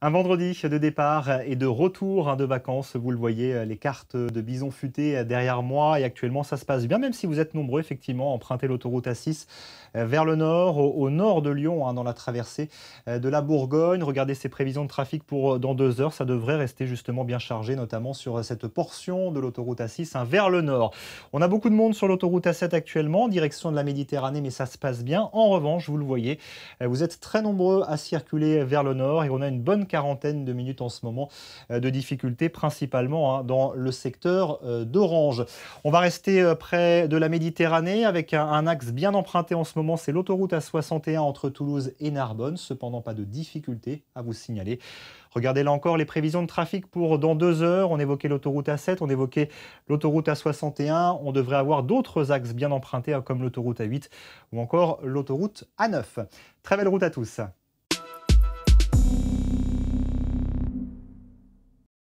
Un vendredi de départ et de retour hein, de vacances, vous le voyez, euh, les cartes de bison futé euh, derrière moi et actuellement ça se passe bien, même si vous êtes nombreux effectivement à emprunter l'autoroute A6 euh, vers le nord, au nord de Lyon, hein, dans la traversée de la Bourgogne. Regardez ces prévisions de trafic pour dans deux heures, ça devrait rester justement bien chargé, notamment sur cette portion de l'autoroute A6 hein, vers le nord. On a beaucoup de monde sur l'autoroute A7 actuellement, direction de la Méditerranée, mais ça se passe bien. En revanche, vous le voyez, vous êtes très nombreux à circuler vers le nord et on a une bonne quarantaine de minutes en ce moment euh, de difficultés, principalement hein, dans le secteur euh, d'Orange. On va rester euh, près de la Méditerranée avec un, axe bien emprunté en ce moment, c'est l'autoroute A61 entre Toulouse et Narbonne. Cependant, pas de difficultés à vous signaler. Regardez là encore les prévisions de trafic pour dans deux heures. On évoquait l'autoroute A7, on évoquait l'autoroute A61. On devrait avoir d'autres axes bien empruntés hein, comme l'autoroute A8 ou encore l'autoroute A9. Très belle route à tous.